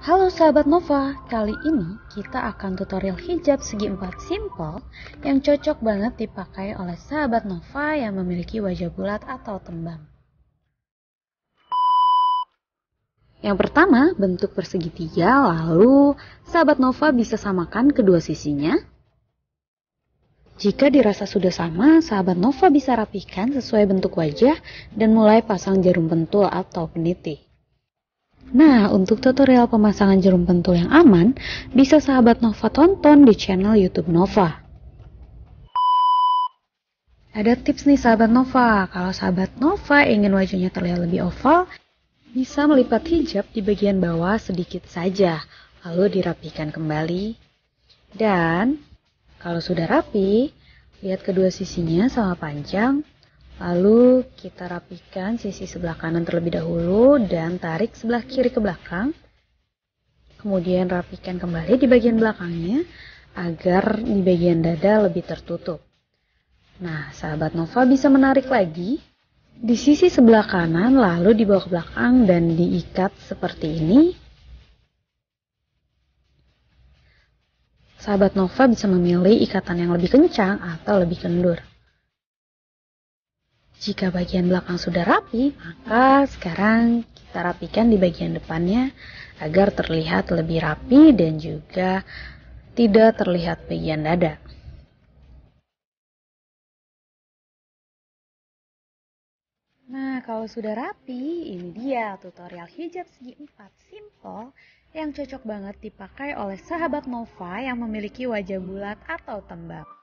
Halo sahabat Nova, kali ini kita akan tutorial hijab segi empat simple yang cocok banget dipakai oleh sahabat Nova yang memiliki wajah bulat atau tembam. Yang pertama, bentuk persegi tiga lalu sahabat Nova bisa samakan kedua sisinya. Jika dirasa sudah sama, sahabat Nova bisa rapikan sesuai bentuk wajah dan mulai pasang jarum pentul atau peniti. Nah, untuk tutorial pemasangan jarum pentul yang aman, bisa sahabat Nova tonton di channel YouTube Nova. Ada tips nih sahabat Nova, kalau sahabat Nova ingin wajahnya terlihat lebih oval, bisa melipat hijab di bagian bawah sedikit saja, lalu dirapikan kembali. Dan, kalau sudah rapi, lihat kedua sisinya sama panjang, Lalu kita rapikan sisi sebelah kanan terlebih dahulu dan tarik sebelah kiri ke belakang. Kemudian rapikan kembali di bagian belakangnya agar di bagian dada lebih tertutup. Nah, sahabat Nova bisa menarik lagi di sisi sebelah kanan lalu dibawa ke belakang dan diikat seperti ini. Sahabat Nova bisa memilih ikatan yang lebih kencang atau lebih kendur. Jika bagian belakang sudah rapi, maka sekarang kita rapikan di bagian depannya agar terlihat lebih rapi dan juga tidak terlihat bagian dada. Nah, kalau sudah rapi, ini dia tutorial hijab segi empat simple yang cocok banget dipakai oleh sahabat Nova yang memiliki wajah bulat atau tembak.